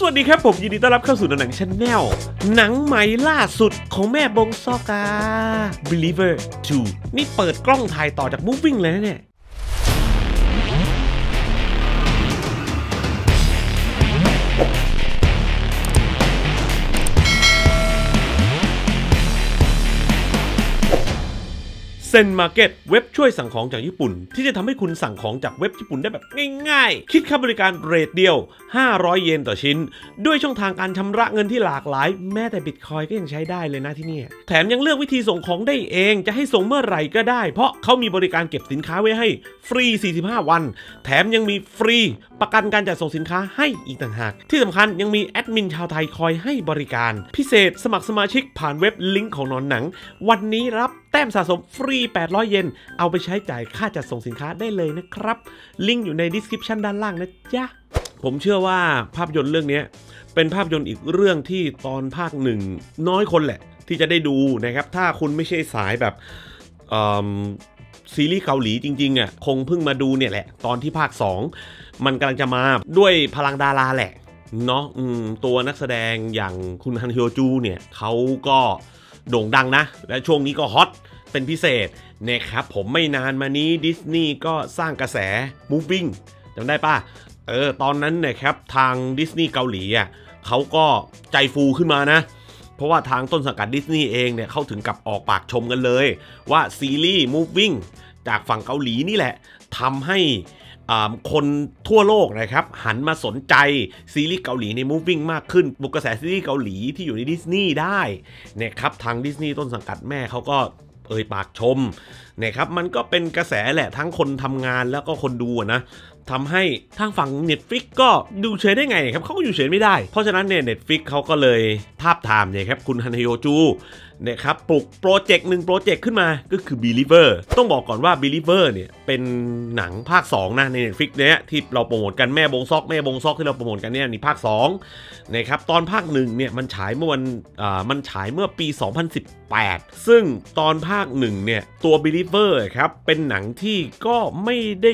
สวัสดีครับ ผมยินดีต้อนรับเข้าสู่หนังชาแนลหนังใหม่ล่าสุด ของแม่บงซอกา Believer 2นี่เปิดกล้องถ่ายต่อจาก Moving เลยนะเนี่ยเซนมาร์เก็ตเว็บช่วยสั่งของจากญี่ปุ่น ที่จะทำให้คุณสั่งของจากเว็บญี่ปุ่นได้แบบง่ายๆ คิดค่าบริการเรทเดียว 500 เยนต่อชิ้น ด้วยช่องทางการชำระเงินที่หลากหลาย แม้แต่บิตคอยก็ยังใช้ได้เลยนะที่นี่ แถมยังเลือกวิธีส่งของได้เองจะให้ส่งเมื่อไหร่ก็ได้ เพราะเขามีบริการเก็บสินค้าไว้ให้ฟรี45วัน แถมยังมีฟรีประกันการจัดส่งสินค้าให้อีกต่างหากที่สำคัญยังมีแอดมินชาวไทยคอยให้บริการพิเศษสมัครสมาชิกผ่านเว็บลิงก์ของนอนหนังวันนี้รับแต้มสะสมฟรี 800 เยน เอาไปใช้จ่ายค่าจัดส่งสินค้าได้เลยนะครับ ลิงก์อยู่ในดีสคริปชันด้านล่างนะจ๊ะ ผมเชื่อว่าภาพยนตร์เรื่องนี้เป็นภาพยนตร์อีกเรื่องที่ตอนภาคหนึ่งน้อยคนแหละ ที่จะได้ดูนะครับ ถ้าคุณไม่ใช่สายแบบซีรีส์เกาหลีจริงๆอ่ะคงเพิ่งมาดูเนี่ยแหละ ตอนที่ภาค 2 มันกำลังจะมาด้วยพลังดาราแหละเนาะตัวนักแสดงอย่างคุณฮันฮโยจูเนี่ยเขาก็โด่งดังนะ และช่วงนี้ก็ฮอตเป็นพิเศษนะครับผมไม่นานมานี้ดิสนีย์ก็สร้างกระแสมูฟวิ่งจำได้ปะเออตอนนั้นนะครับทางดิสนีย์เกาหลีอ่ะเขาก็ใจฟูขึ้นมานะ เพราะว่าทางต้นสังกัดดิสนีย์เองเนี่ยเขาถึงกับออกปากชมกันเลย ว่าซีรีส์มูฟวิ่งจากฝั่งเกาหลีนี่แหละทำให้คนทั่วโลกนะครับ หันมาสนใจซีรีส์เกาหลีใน Moving มากขึ้นบุกกระแสซีรีส์เกาหลีที่อยู่ในดิสนีย์ได้นยครับทางดิสนีย์ต้นสังกัดแม่เขาก็เอ่ยปากชมนยครับมันก็เป็นกระแสแหละทั้งคนทำงานแล้วก็คนดูนะทำให้ทางฝั่ง Netflix ก็ดูเฉยได้ไงครับเขาก็อยู่เฉยไม่ได้ เพราะฉะนั้นเนี่ยเน็ตฟิกเขาก็เลยทาบทามเนี่ยครับคุณฮันเฮโยจูเนี่ยครับปลุกโปรเจกต์หนึ่งโปรเจกต์ขึ้นมาก็คือ Believer ต้องบอกก่อนว่า Believer เนี่ยเป็นหนังภาค2นะใน Netflix เนี่ยที่เราโปรโมทกัน แม่บงซอกแม่บงซอกที่เราโปรโมทกันเนี่ยนี่ภาค2นะครับตอนภาค1เนี่ยมันฉายเมื่อวันอ่ามันฉายเมื่อปี 2018 ซึ่งตอนภาค1เนี่ยตัว Believer ครับเป็นหนังที่ก็ไม่ได้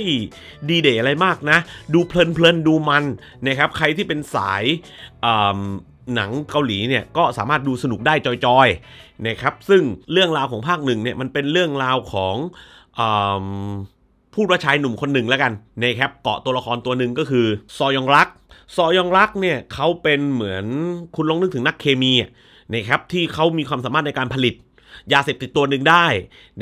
ดีเดย์อะไรมากนะดูเพลินๆดูมันนะครับใครที่เป็นสายหนังเกาหลีเนี่ยก็สามารถดูสนุกได้จอยๆนะครับซึ่งเรื่องราวของภาคหนึ่งเนี่ยมันเป็นเรื่องราวของผู้ประชายหนุ่มคนหนึ่งแล้วกันนะครับเกาะตัวละครตัวหนึ่งก็คือ ซอยองรักซอยองรักเนี่ยเขาเป็นเหมือนคุณลองนึกถึงนักเคมีนะครับที่เขามีความสามารถในการผลิตยาเสพติดตัวหนึ่งได้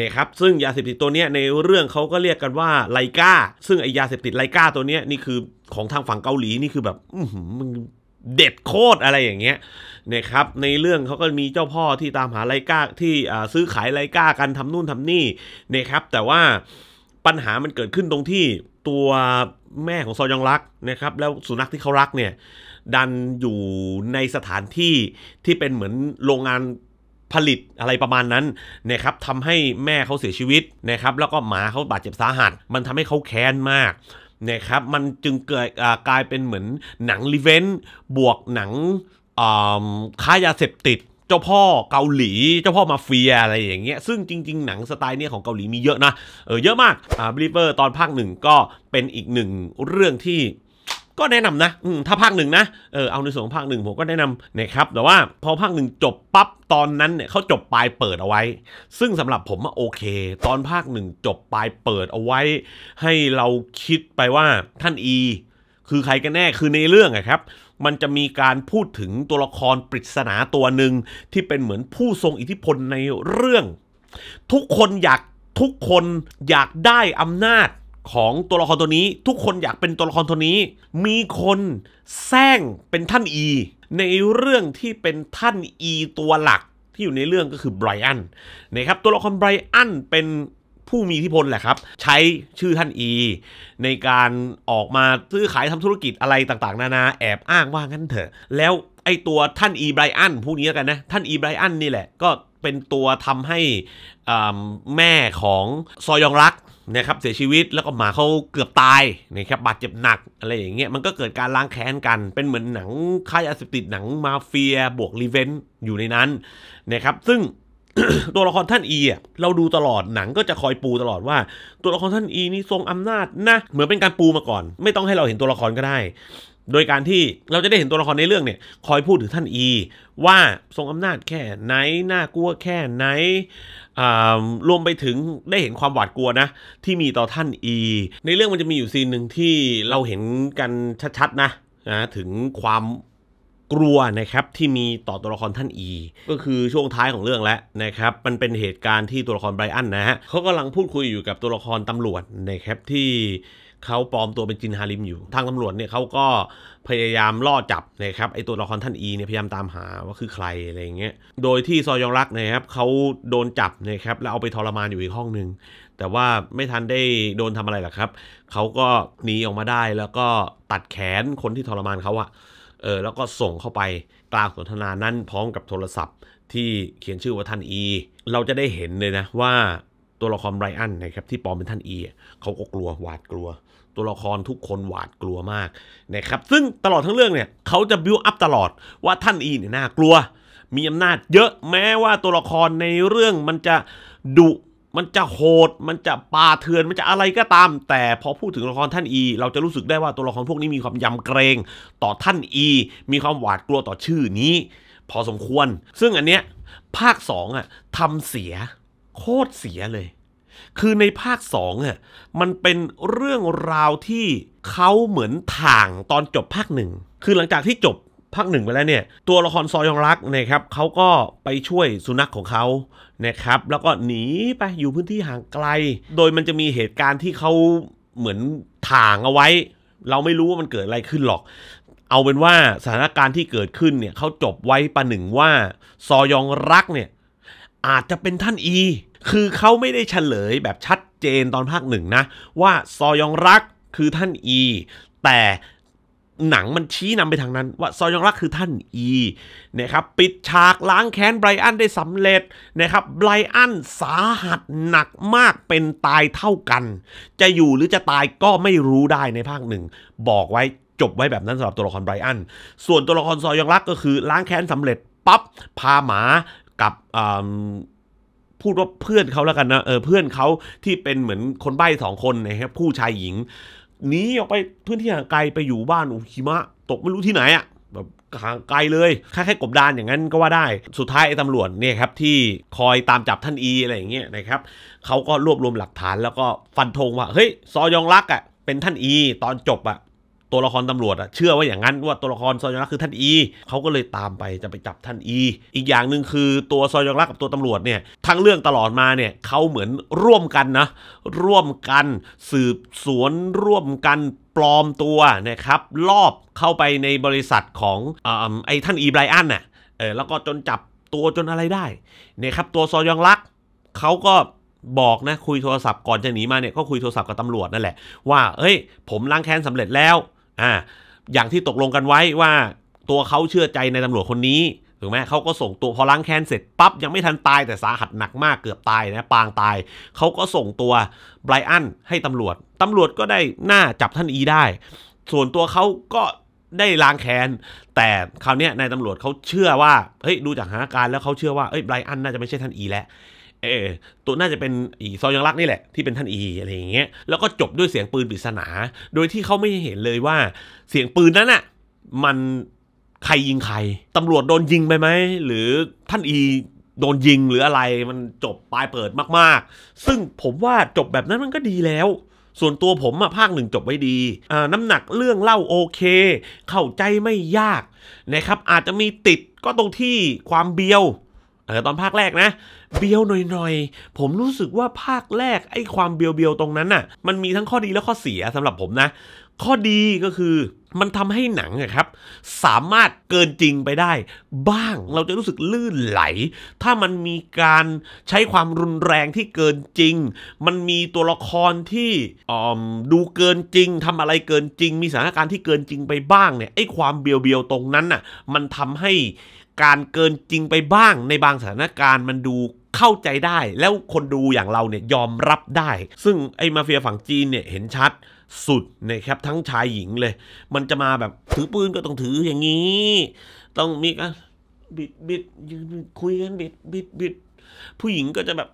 นะครับซึ่งยาเสพติดตัวเนี้ยในเรื่องเขาก็เรียกกันว่าไลกาซึ่งไอยาเสพติดไลกาตัวเนี้ยนี่คือของทางฝั่งเกาหลีนี่คือแบบมเด็ดโคตรอะไรอย่างเงี้ยนะครับในเรื่องเขาก็มีเจ้าพ่อที่ตามหาไลกาที่ซื้อขายไลกากันทำนู่นทำนี่นะครับ แต่ว่าปัญหามันเกิดขึ้นตรงที่ตัวแม่ของซอยองรักนะครับแล้วสุนัขที่เขารักเนี่ยดันอยู่ในสถานที่ที่เป็นเหมือนโรงงานผลิตอะไรประมาณนั้นนะครับทำให้แม่เขาเสียชีวิตนะครับ แล้วก็หมาเขาบาดเจ็บสาหัส มันทำให้เขาแค้นมากนะครับ มันจึงเกิดกลายเป็นเหมือนหนังรีเวนบวกหนังค้ายาเสพติดเจ้าพ่อเกาหลี เจ้าพ่อมาเฟีย อะไรอย่างเงี้ยซึ่งจริง ๆ หนังสไตล์เนี้ยของเกาหลีมีเยอะนะเออเยอะมากอ่าบลิเวอร์ตอนภาคหนึ่งก็เป็นอีกหนึ่งเรื่องที่ก็แนะนำนะถ้าภาคหนึ่งนะเออเอาในส่วนของภาคหนึ่งผมก็แนะนำนะครับแต่ว่า พอภาคหนึ่งจบปั๊บ ตอนนั้นเนี่ยเขาจบปลายเปิดเอาไว้ ซึ่งสำหรับผมอะโอเค ตอนภาคหนึ่งจบปลายเปิดเอาไว้ ให้เราคิดไปว่าท่านอีคือใครกันแน่คือในเรื่องอะครับ มันจะมีการพูดถึงตัวละครปริศนาตัวหนึ่งที่เป็นเหมือนผู้ทรงอิทธิพลในเรื่อง ทุกคนอยากทุกคนอยากได้อำนาจของตัวละครตัวนี้ทุกคนอยากเป็นตัวละครตัวนี้ มีคนแซงเป็นท่าน อีในเรื่องที่เป็นท่านอีตัวหลักที่อยู่ในเรื่องก็คือไบรอันนะครับตัวละครไบรอันเป็นผู้มีอิทธิพลแหละครับใช้ชื่อท่านอี ในการออกมาซื้อขายทำธุรกิจอะไรต่างๆนานาแอบอ้างว่างั้นเถอะแล้วไอตัวท่านอีไบรอันผู้นี้กันนะท่านอีไบรอันนี่แหละก็เป็นตัวทำให้แม่ของซอยองรักนะครับเสียชีวิตแล้วก็หมาเขาเกือบตายนะครับบาดเจ็บหนักอะไรอย่างเงี้ยมันก็เกิดการล้างแค้นกันเป็นเหมือนหนังค่ายอาสุติดหนังมาเฟีย บวกรีเวนอยู่ในนั้นนะครับซึ่งตัวละครท่านอีอ่ะเราดูตลอดหนังก็จะคอยปูตลอดว่า ตัวละครท่านอีนี่ทรงอำนาจนะเหมือนเป็นการปูมาก่อน ไม่ต้องให้เราเห็นตัวละครก็ได้โดยการที่เราจะได้เห็นตัวละครในเรื่องเนี่ยคอยพูดถึงท่านอีว่าทรงอำนาจแค่ไหน น่ากลัวแค่ไหน รวมไปถึงได้เห็นความหวาดกลัวนะ ที่มีต่อท่านอีในเรื่องมันจะมีอยู่ซีนหนึ่งที่เราเห็นกันชัดๆนะนะถึงความกลัวนะครับที่มีต่อตัวละครท่านอีก็คือช่วงท้ายของเรื่องแล้วนะครับ มันเป็นเหตุการณ์ที่ตัวละครไบรอันนะฮะเขากำลังพูดคุยอยู่กับตัวละครตำรวจนะครับที่เขาปลอมตัวเป็นจินฮาริมอยู่ ทางตำรวจเนี่ยเขาก็พยายามล่อจับนะครับไอตัวละครท่านอีเนี่ยพยายามตามหา ว่าคือใครอะไรเงี้ย โดยที่ซอยองรักนะครับเขาโดนจับนะครับแล้วเอาไปทรมานอยู่อีกห้องหนึ่ง แต่ว่าไม่ทันได้โดนทำอะไรหรอกครับเขาก็หนีออกมาได้แล้วก็ตัดแขนคนที่ทรมานเขาอะเออแล้วก็ส่งเข้าไปกลางสนทนานั่นพร้อมกับโทรศัพท์ที่เขียนชื่อว่าท่านอี เราจะได้เห็นเลยนะว่าตัวละครไรอันนะครับที่ปลอมเป็นท่านอีเขาก็กลัวหวาดกลัวตัวละครทุกคนหวาดกลัวมากนะครับซึ่งตลอดทั้งเรื่องเนี่ยเขาจะบิวอัพตลอดว่าท่านอีเนี่ยน่ากลัว มีอำนาจเยอะแม้ว่าตัวละครในเรื่องมันจะดุ มันจะโหด มันจะป่าเถื่อน มันจะอะไรก็ตาม แต่พอพูดถึงละครท่านอีเราจะรู้สึกได้ว่าตัวละครพวกนี้มีความยำเกรงต่อท่านอี มีความหวาดกลัวต่อชื่อนี้ พอสมควร ซึ่งอันเนี้ยภาค2อ่ะทำเสียโคตรเสียเลยคือในภาค2อ่ะมันเป็นเรื่องราวที่เขาเหมือนถ่างตอนจบภาคหนึ่งคือหลังจากที่จบภาคหนึ่งไปแล้วเนี่ย ตัวละครซอยองรักนะครับเขาก็ไปช่วยสุนัขของเขานะครับ แล้วก็หนีไปอยู่พื้นที่ห่างไกล โดยมันจะมีเหตุการณ์ที่เขาเหมือนถ่างเอาไว้ เราไม่รู้ว่ามันเกิดอะไรขึ้นหรอก เอาเป็นว่าสถานการณ์ที่เกิดขึ้นเนี่ยเขาจบไว้ประหนึ่งว่าซอยองรักเนี่ยอาจจะเป็นท่านอีคือเขาไม่ได้เฉลยแบบชัดเจนตอนภาคหนึ่งนะ ว่าซอยองรักคือท่านอี แต่หนังมันชี้นำไปทางนั้น ว่าซอยองรักคือท่านอีนะครับปิดฉากล้างแค้นไบรอันได้สำเร็จนะครับไบรอันสาหัสหนักมากเป็นตายเท่ากัน จะอยู่หรือจะตายก็ไม่รู้ได้ในภาคหนึ่งบอกไว้จบไว้แบบนั้นสำหรับตัวละครไบรอัน ส่วนตัวละครซอยองรักก็คือล้างแค้นสำเร็จปั๊บพาหมากับพูดว่าเพื่อนเขาแล้วกันนะเออเพื่อนเขาที่เป็นเหมือนคนใบ้สองคนนะครับ ผู้ชายหญิงหนีออกไปพื้นที่ห่างไกลไปอยู่บ้านอคิมะ ตกไม่รู้ที่ไหนอะ่ะแบบห่างไกลเลยแค่แค่กบดานอย่างนั้นก็ว่าได้สุดท้ายไอ้ตำรวจเนี่ยครับ ที่คอยตามจับท่านอีอะไรอย่างเงี้ยนะครับเขาก็รวบรวมหลักฐานแล้วก็ฟันธงว่าเฮ้ยซอยองรักอะ่ะเป็นท่านอีตอนจบอะ่ะตัวละครตำรวจอะเชื่อว่าอย่างนั้นว่าตัวละครซอยองรักคือท่านอีเขาก็เลยตามไปจะไปจับท่านอี อีกอย่างหนึ่งคือตัวซอยองรักกับตัวตำรวจเนี่ยทั้งเรื่องตลอดมาเนี่ยเขาเหมือนร่วมกันนะร่วมกัน สืบสวนร่วมกันปลอมตัวนะครับลอบเข้าไปในบริษัทของอไอ้ท่านอีไบรอันน่ะเออแล้วก็จนจับตัวจนอะไรได้นะครับตัวซอยองรักเขาก็บอกนะคุยโทรศัพท์ก่อนจะหนีมาเนี่ยก็คุยโทรศัพท์กับตำรวจนั่นแหละว่าเฮ้ยผมล้างแค้นสำเร็จแล้วอ่าอย่างที่ตกลงกันไว้ว่าตัวเขาเชื่อใจในตำรวจคนนี้ถูกไหมเขาก็ส่งตัวพอล้างแค้นเสร็จปั๊บยังไม่ทันตายแต่สาหัสหนักมากเกือบตายนะปางตาย เขาก็ส่งตัวไบรอันให้ตำรวจตำรวจก็ได้หน้าจับท่านอีได้ ส่วนตัวเขาก็ได้ล้างแค้นแต่คราวนี้นายตำรวจเขาเชื่อว่าเฮ้ยดูจากหาการแล้วเขาเชื่อว่าเอ้ยไบรอันน่าจะไม่ใช่ท่านอีแล้วเออตัวน่าจะเป็นอีซอยังรักนี่แหละที่เป็นท่านอีอะไรอย่างเงี้ยแล้วก็จบด้วยเสียงปืนปริศนา โดยที่เขาไม่เห็นเลยว่าเสียงปืนนั้นอะ่ะมันใครยิงใครตำรวจโดนยิงไปไหม หรือท่านอี โดนยิงหรืออะไรมันจบปลายเปิดมากๆ ซึ่งผมว่าจบแบบนั้นมันก็ดีแล้ว ส่วนตัวผมอะภาคหนึ่งจบไว้ดี น้ำหนักเรื่องเล่าโอเค เข้าใจไม่ยากนะครับอาจจะมีติดก็ตรงที่ความเบียวอตอนภาคแรกนะ เบียวหน่อยๆ ผมรู้สึกว่าภาคแรกไอ้ความเบียวเบียวตรงนั้นน่ะมันมีทั้งข้อดีและข้อเสียสำหรับผมนะ ข้อดีก็คือมันทำให้หนังครับ สามารถเกินจริงไปได้ บ้างเราจะรู้สึกลื่นไหล ถ้ามันมีการใช้ความรุนแรงที่เกินจริง มันมีตัวละครที่ดูเกินจริง ทำอะไรเกินจริง มีสถานการณ์ที่เกินจริงไปบ้างเนี่ยไอ้ความเบียวๆตรงนั้นน่ะมันทำให้การเกินจริงไปบ้างในบางสถานการณ์มันดูเข้าใจได้ แล้วคนดูอย่างเราเนี่ยยอมรับได้ ซึ่งไอ้มาเฟียฝั่งจีนเนี่ย เห็นชัดสุดนะครับทั้งชายหญิงเลย มันจะมาแบบถือปืนก็ต้องถืออย่างนี้ ต้องมีการบิดบิดยืนคุยกันบิดบิดบิดผู้หญิงก็จะแบบ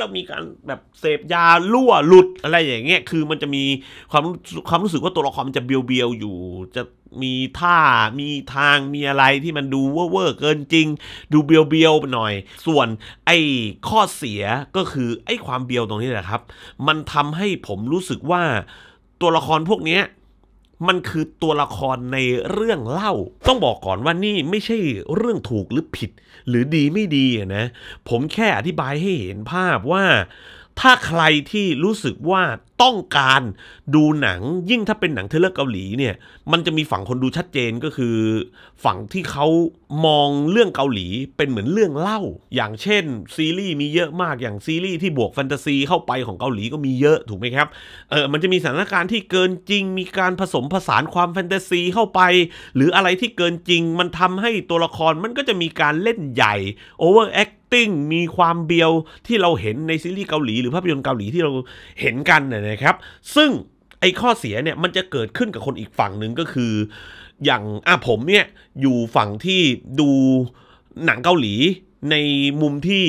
เรามีการแบบเสพยาลั่วหลุดอะไรอย่างเงี้ย คือมันจะมีความความรู้สึกว่าตัวละครมันจะเบียวเบียวอยู่ จะมีท่า มีทาง มีอะไรที่มันดูเว่อร์เกินจริง ดูเบียวเบียวหน่อย ส่วนไอ้ข้อเสียก็คือไอ้ความเบียวตรงนี้แหละครับ มันทำให้ผมรู้สึกว่าตัวละครพวกเนี้ยมันคือตัวละครในเรื่องเล่า ต้องบอกก่อนว่านี่ไม่ใช่เรื่องถูกหรือผิด หรือดีไม่ดีนะ ผมแค่อธิบายให้เห็นภาพว่า ถ้าใครที่รู้สึกว่าต้องการดูหนังยิ่งถ้าเป็นหนังเทเลอร์เกาหลีเนี่ยมันจะมีฝั่งคนดูชัดเจนก็คือ ฝั่งที่เขามองเรื่องเกาหลีเป็นเหมือนเรื่องเล่า อย่างเช่นซีรีส์มีเยอะมากอย่างซีรีส์ที่บวกแฟนตาซีเข้าไปของเกาหลีก็มีเยอะถูกไหมครับเออมันจะมีสถานการณ์ที่เกินจริงมีการผสมผสานความแฟนตาซีเข้าไป หรืออะไรที่เกินจริงมันทำให้ตัวละครมันก็จะมีการเล่นใหญ่โอเวอร์แอคติ้งมีความเบียวที่เราเห็นในซีรีส์เกาหลีหรือภาพยนตร์เกาหลีที่เราเห็นกันนะนะครับซึ่งไอ้ข้อเสียเนี่ยมันจะเกิดขึ้นกับคนอีกฝั่งหนึ่งก็คืออย่างอ่ะผมเนี่ยอยู่ฝั่งที่ดูหนังเกาหลีในมุมที่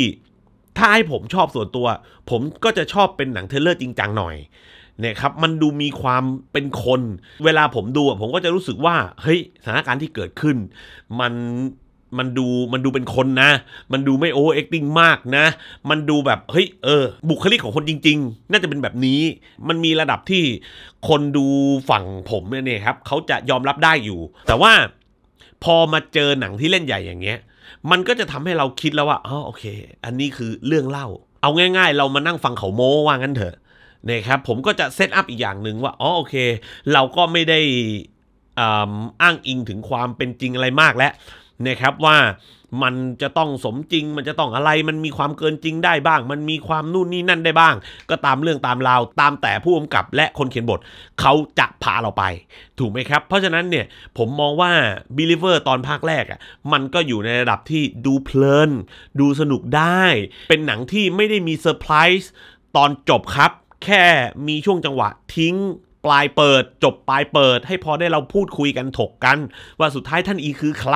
ถ้าให้ผมชอบส่วนตัว ผมก็จะชอบเป็นหนังเทเลอร์จริงจังหน่อยเนี่ยครับมันดูมีความเป็นคนเวลาผมดูผมก็จะรู้สึกว่าเฮ้ยสถานการณ์ที่เกิดขึ้นมันมันดูมันดูเป็นคนนะ มันดูไม่โอเอ็กติ้งมากนะ มันดูแบบเฮ้ยเออบุคลิกของคนจริง ๆ น่าจะเป็นแบบนี้ มันมีระดับที่คนดูฝั่งผมเนี่ยครับเขาจะยอมรับได้อยู่ แต่ว่าพอมาเจอหนังที่เล่นใหญ่อย่างเงี้ย มันก็จะทำให้เราคิดแล้วว่าอ๋อโอเค อันนี้คือเรื่องเล่า เอาง่าย ๆ เรามานั่งฟังเขาโม้ ว่างั้นเถอะนะครับผมก็จะเซตอัพอีกอย่างหนึ่งว่าอ๋อโอเค เราก็ไม่ได้อ้างอิงถึงความเป็นจริงอะไรมากแล้วนะครับว่ามันจะต้องสมจริงมันจะต้องอะไรมันมีความเกินจริงได้บ้าง มันมีความนู่นนี่นั่นได้บ้าง ก็ตามเรื่องตามราวตามแต่ผู้กำกับและคนเขียนบท เขาจะพาเราไป ถูกไหมครับ เพราะฉะนั้นเนี่ยผมมองว่า Believer ตอนภาคแรกอะ่ะมันก็อยู่ในระดับที่ดูเพลินดูสนุกได้ เป็นหนังที่ไม่ได้มีเซอร์ไพรส์ตอนจบครับ แค่มีช่วงจังหวะทิ้งปลายเปิดจบปลายเปิด ให้พอได้เราพูดคุยกันถกกัน ว่าสุดท้ายท่านอีคือใคร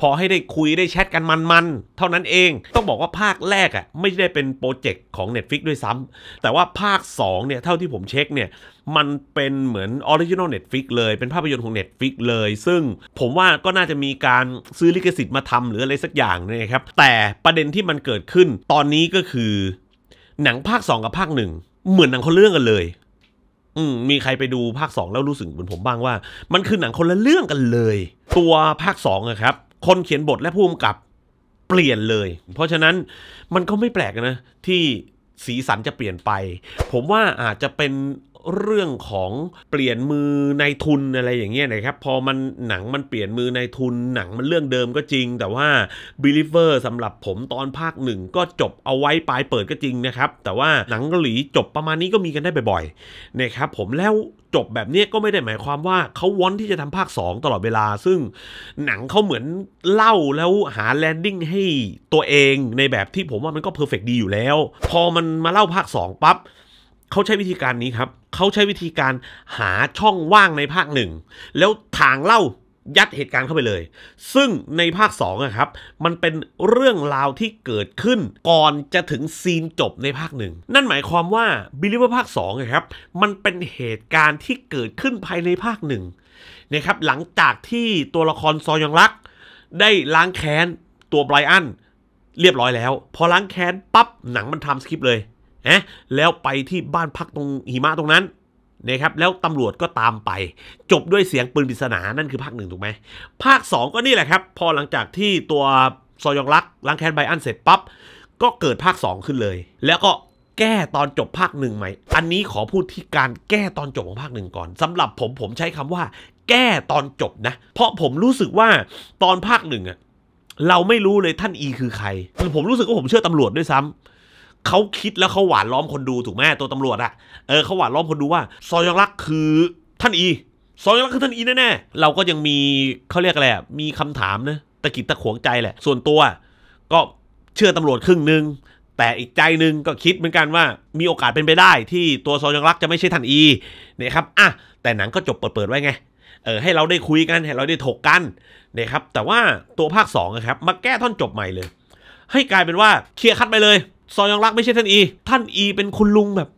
พอให้ได้คุยได้แชทกันมัน ๆ เท่านั้นเองต้องบอกว่าภาคแรกอะ่ะไม่ได้เป็นโปรเจกต์ของ Netflix ด้วยซ้ำแต่ว่าภาค 2เนี่ยเท่าที่ผมเช็คเนี่ยมันเป็นเหมือนออริจินอลเน็ตฟิกเลยเป็นภาพยนตร์ของ Netflix เลย ซึ่งผมว่าก็น่าจะมีการซื้อลิขสิทธิ์มาทำหรืออะไรสักอย่างนะครับแต่ประเด็นที่มันเกิดขึ้น ตอนนี้ก็คือ หนังภาค 2 กับภาค 1 เหมือนหนังคนเรื่องกันเลยอืมมีใครไปดูภาค 2 แล้วรู้สึกเหมือนผมบ้างว่า มันคือหนังคนละเรื่องกันเลย ตัวภาค2อะครับคนเขียนบทและผู้กำกับเปลี่ยนเลย เพราะฉะนั้นมันก็ไม่แปลกนะ ที่สีสันจะเปลี่ยนไป ผมว่าอาจจะเป็นเรื่องของเปลี่ยนมือในทุนอะไรอย่างเงี้ยนะครับพอมันหนังมันเปลี่ยนมือในทุน หนังมันเรื่องเดิมก็จริง แต่ว่า Believer สำหรับผมตอนภาคหนึ่งก็จบเอาไว้ปลายเปิดก็จริงนะครับ แต่ว่าหนังเกาหลีจบประมาณนี้ก็มีกันได้บ่อยๆนะครับผมแล้วจบแบบนี้ก็ไม่ได้หมายความว่าเขาวอนที่จะทำภาค 2 ตลอดเวลา ซึ่ง หนังเขาเหมือนเล่าแล้วหาแลนดิ้งให้ตัวเองในแบบที่ผมว่ามันก็เพอร์เฟกดีอยู่แล้ว พอมันมาเล่าภาค 2ปั๊บเขาใช้วิธีการนี้ครับ เขาใช้วิธีการหาช่องว่างในภาคหนึ่งแล้วถางเล่ายัดเหตุการณ์เข้าไปเลย ซึ่งในภาค2อะครับ มันเป็นเรื่องราวที่เกิดขึ้นก่อนจะถึงซีนจบในภาคหนึ่งนั่นหมายความว่าบิลิเวอร์ภาค2อะครับ มันเป็นเหตุการณ์ที่เกิดขึ้นภายในภาคหนึ่งนะครับ หลังจากที่ตัวละครซอยองรัก ได้ล้างแค้นตัวไบรอัน เรียบร้อยแล้ว พอล้างแค้นปั๊บหนังมันทำสคริปเลยนะแล้วไปที่บ้านพักตรงหิมะตรงนั้นนะครับแล้วตำรวจก็ตามไป จบด้วยเสียงปืนปริศนา นั่นคือภาคหนึ่งถูกไหมภาค 2 ก็นี่แหละครับ พอหลังจากที่ตัวซอยองรักล้างแค้นไบอันเสร็จปับ๊บก็เกิดภาค 2 ขึ้นเลย แล้วก็แก้ตอนจบภาคหนึ่งไหมอันนี้ขอพูดที่การแก้ตอนจบของภาคหนึ่งก่อนสำหรับผมผมใช้คำว่า แก้ตอนจบนะ เพราะผมรู้สึกว่าตอนภาคหนึ่งอะเราไม่รู้เลยท่านอีคือใครผมรู้สึกว่าผมเชื่อตำรวจด้วยซ้ำเขาคิดแล้วเขาหวานล้อมคนดูถูกไหมตัวตำรวจอะเออเขาหวานล้อมคนดูว่า ซอยองรักคือท่านอี ซอยองรักคือท่านอีแน่ๆเราก็ยังมีเขาเรียกอะไรมีคำถามนะตะกิดตะขวงใจแหละ ส่วนตัวก็เชื่อตำรวจครึ่งหนึ่งแต่อีกใจหนึ่งก็คิดเหมือนกันว่า มีโอกาสเป็นไปได้ ที่ตัวซอยองรักจะไม่ใช่ท่านอีนะครับอ่ะแต่หนังก็จบเปิดเปิดไว้ไงเออให้เราได้คุยกันให้เราได้ถกกันนะครับแต่ว่าตัวภาค2นะครับมาแก้ท่อนจบใหม่เลย ให้กลายเป็นว่าเคลียร์คัดไปเลยซอยองรักไม่ใช่ท่านอี ท่านอีเป็นคุณลุงแบบ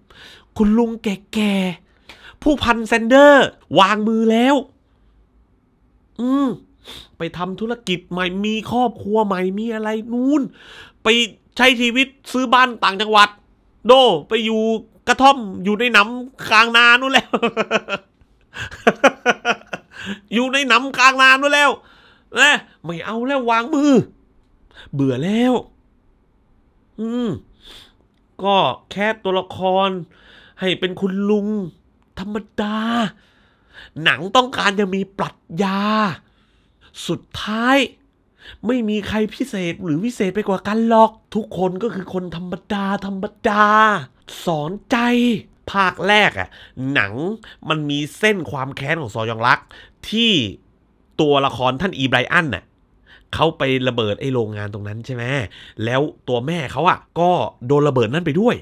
คุณลุงแก่ๆ ผู้พันแซนเดอร์ วางมือแล้ว อืม ไปทำธุรกิจใหม่ มีครอบครัวใหม่ มีอะไรนูน่น ไปใช้ชีวิตซื้อบ้าน ต่างจังหวัด โด ไปอยู่กระท่อม อยู่ในน้ำกลางนานู่นแล้ว อยู่ในน้ำกลางนานู่นแล้วนะไม่เอาแล้ววางมือ เบื่อแล้วอืม ก็แค่ตัวละคร ให้เป็นคุณลุง ธรรมดา หนังต้องการจะมีปรัชญาสุดท้าย ไม่มีใครพิเศษหรือวิเศษไปกว่ากันหรอกทุกคนก็คือคนธรรมดา ธรรมดาสอนใจ ภาคแรกอะหนังมันมีเส้นความแค้นของซอยองรัก ที่ตัวละครท่านอีไบรอันน่ะเขาไประเบิดไอ้โรงงานตรงนั้นใช่ไหมแล้วตัวแม่เขาอ่ะ ก็โดนระเบิดนั่นไปด้วย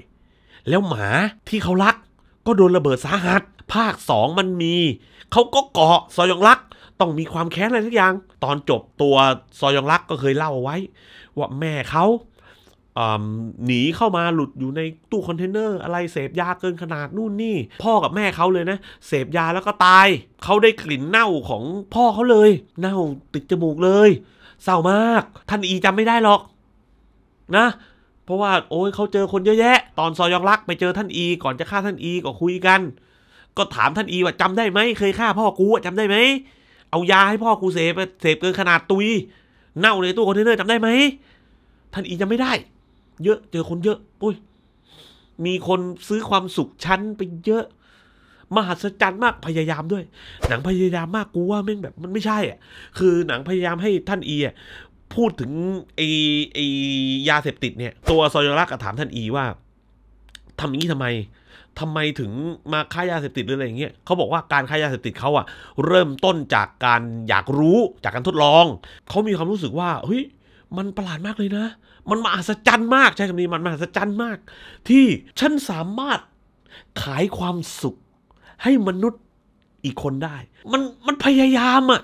แล้วหมาที่เขารัก ก็โดนระเบิดสาหัส ภาคสองมันมี เขาก็เกาะซอยองรักต้องมีความแค้นอะไรทุกอย่าง ตอนจบตัวซอยองรักก็เคยเล่าเอาไว้ ว่าแม่เขาหนีเข้ามาหลุดอยู่ในตู้คอนเทนเนอร์อะไรเสพยาเกินขนาดนู่นนี่ พ่อกับแม่เขาเลยนะเสพยาแล้วก็ตาย เขาได้กลิ่นเน่าของพ่อเขาเลย เน่าติดจมูกเลยเศร้ามาก ท่านอีจำไม่ได้หรอกนะเพราะว่าโอ้ยเขาเจอคนเยอะแยะ ตอนซอยองรัก ไปเจอท่านอีก่อนจะฆ่าท่านอีก็คุยกัน ก็ถามท่านอีว่าจำได้ไหมเคยฆ่าพ่อกูจำได้ไหมเอายาให้พ่อกูเสพเสพเกินขนาดตุยเน่าในตู้คอนเทนเนอร์จำได้ไหมท่านอีจำไม่ได้ เยอะ เจอคนเยอะปุ้ยมีคนซื้อความสุขชั้นไปเยอะมหัศจรรย์มากพยายามด้วย หนังพยายามมากกูว่าแม่งแบบมันไม่ใช่อ่ะคือหนังพยายามให้ท่านเอียพูดถึงไอไอยาเสพติดเนี่ย ตัวซอยรักถามท่านอีว่าทำอย่างนี้ทำไมทำไมถึงมาค้ายาเสพติดหรืออะไรเงี้ยเขาบอกว่าการค้ายาเสพติดเขาอะเริ่มต้นจากการอยากรู้จากการทดลอง เขามีความรู้สึกว่าเฮ้ยมันประหลาดมากเลยนะ มันมหัศจรรย์มากใช่คำนี้มันมหัศจรรย์มาก ที่ฉันสามารถขายความสุขให้มนุษย์อีกคนได้ มันมันพยายามอะ่ะ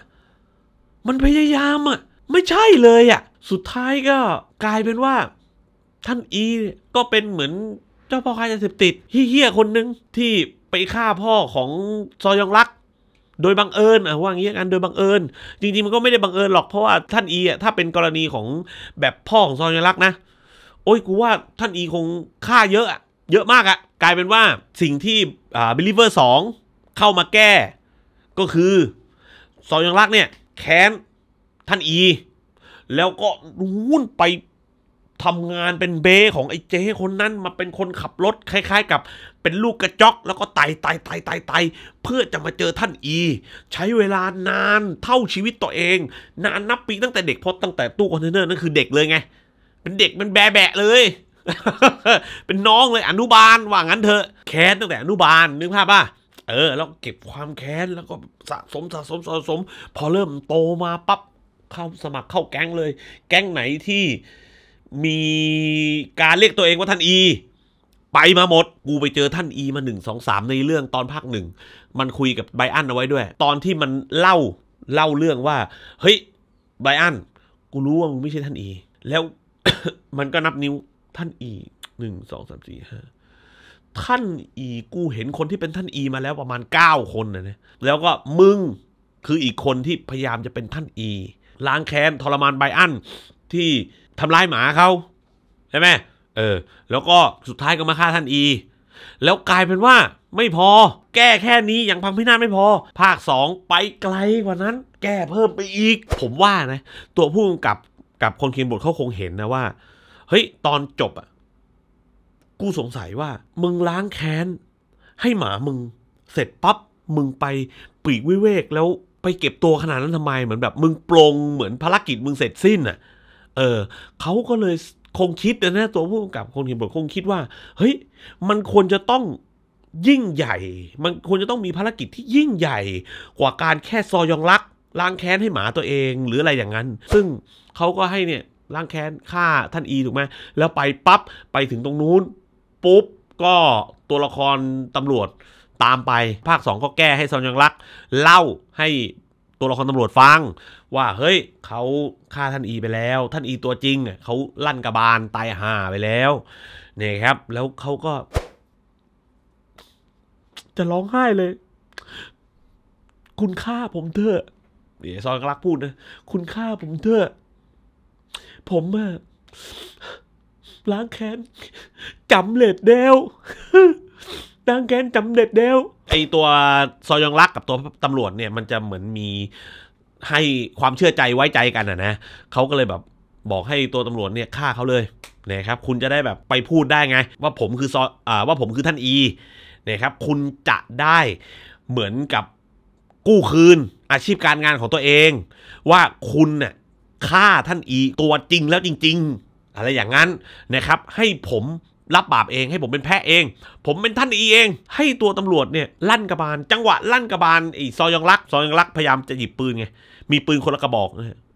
มันพยายามอะ่ะไม่ใช่เลยอะ่ะ สุดท้ายก็กลายเป็นว่า ท่านอีก็เป็นเหมือน เจ้าพ่อค้ายาเสพติดเฮี้ยคนหนึ่งที่ไปฆ่าพ่อของซอยองรัก โดยบังเอิญอ่ะว่างี้กันโดยบังเอิญจริงๆ มันก็ไม่ได้บังเอิญหรอกเพราะว่าท่านอีอ่ะถ้าเป็นกรณีของแบบพ่อของซอยองรักนะโอ้ยกูว่า ท่านอีคงฆ่าเยอะอ่ะเยอะมากอะกลายเป็นว่าสิ่งที่บิลิเวอร์สองเข้ามาแก้ก็คือซอยังรักเนี่ย แค้นท่านอีแล้วก็รู่นไปทำงานเป็นเบของไอ้เจ้คนนั้นมาเป็นคนขับรถคล้ายๆกับเป็นลูกกระจอก แล้วก็ไต่ไต่ไต่ไต่ไต่เพื่อจะมาเจอท่านอีใช้เวลานานเท่าชีวิตตัวเอง นานนับปีตั้งแต่เด็กพอตั้งแต่ตู้คอนเทนเนอร์ นั่นคือเด็กเลยไง เป็นเด็กเป็นแบะแบะเลยเป็นน้องเลยอนุบาลว่างั้นเถอะแค้นตั้งแต่อนุบาลนึกภาพป่ะเออ แล้วเก็บความแค้นแล้วก็สะสมสะสมสะสม พอเริ่มโตมาปั๊บเข้าสมัครเข้าแก๊งเลย แก๊งไหนที่มีการเรียกตัวเองว่าท่านอี ไปมาหมดกูไปเจอท่านอีมาหนึ่งสองสามในเรื่องตอนภาคหนึ่งมันคุยกับไบอันเอาไว้ด้วย ตอนที่มันเล่าเล่าเรื่องว่า เฮ้ยไบอันกูรู้ว่ามึงไม่ใช่ท่านอี แล้วมันก็นับนิ้วท่านอีหนึ่งสองสามสี่ห้าท่านอีกูเห็นคนที่เป็นท่านอีมาแล้วประมาณเก้าคนนะเนี่ยแล้วก็มึงคืออีกคนที่พยายามจะเป็นท่านอี ล้างแค้นทรมานไบอัน ที่ทำร้ายหมาเขาใช่ไหมเออ แล้วก็สุดท้ายก็มาฆ่าท่านอี แล้วกลายเป็นว่า ไม่พอ แก้แค่นี้ยังพังพินาศไม่พอ ภาคสองไปไกลกว่านั้น แก้เพิ่มไปอีก ผมว่านะ ตัวผู้กำกับกับคนเขียนบทเขาคงเห็นนะว่าเฮ้ยตอนจบอะกูสงสัยว่า มึงล้างแค้นให้หมามึงเสร็จปั๊บมึงไปปีกวิเวก แล้วไปเก็บตัวขนาดนั้นทำไมเหมือนแบบมึงปรงเหมือนภารกิจมึงเสร็จสิ้นอะเออเขาก็เลยคงคิดนะตัวผู้กำกับคนเขียนบทคงคิดว่า เฮ้ยมันควรจะต้องยิ่งใหญ่ มันควรจะต้องมีภารกิจที่ยิ่งใหญ่ กว่าการแค่ซอยองรัก ล้างแค้นให้หมาตัวเอง หรืออะไรอย่างนั้น ซึ่งเขาก็ให้เนี่ยล้างแค้นฆ่าท่านอีถูกไหมแล้วไปปับ๊บไปถึงตรงนู้นปุ๊บก็ตัวละครตำรวจตามไปภาค2ก็แก้ให้ซอนยังรัก เล่าให้ตัวละครตำรวจฟัง ว่าเฮ้ยเขาฆ่าท่านอีไปแล้ว ท่านอีตัวจริง เขาลั่นกระบาลตายห่าไปแล้ว เนี่ยครับ แล้วเขาก็ จะร้องไห้เลย คุณฆ่าผมเถอะเดี๋ยวซอนรักพูดนะคุณฆ่าผมเถอะผมอะล้างแค้นจำเล็ดเดวล้างแค้นจำเล็ดเดวไอตัวซอยองรักกับตัวตำรวจเนี่ย มันจะเหมือนมีให้ความเชื่อใจไว้ใจกันอ่ะนะเขาก็เลยแบบบอกให้ตัวตำรวจเนี่ยฆ่าเขาเลยนะครับ คุณจะได้แบบไปพูดได้ไง ว่าผมคือซออว่าผมคือท่านอีนะครับ คุณจะได้เหมือนกับกู้คืน อาชีพการงานของตัวเอง ว่าคุณเนี่ยฆ่าท่านอีตัวจริงแล้วจริงๆอะไรอย่างนั้นนะครับให้ผมรับบาปเอง ให้ผมเป็นแพะเอง ผมเป็นท่านอีเอง ให้ตัวตำรวจเนี่ยลั่นกระบาลจังหวะลั่นกระบาลไอ้ซอยองรักซอยองรักพยายามจะหยิบปืนไงมีปืนคนละกระบอก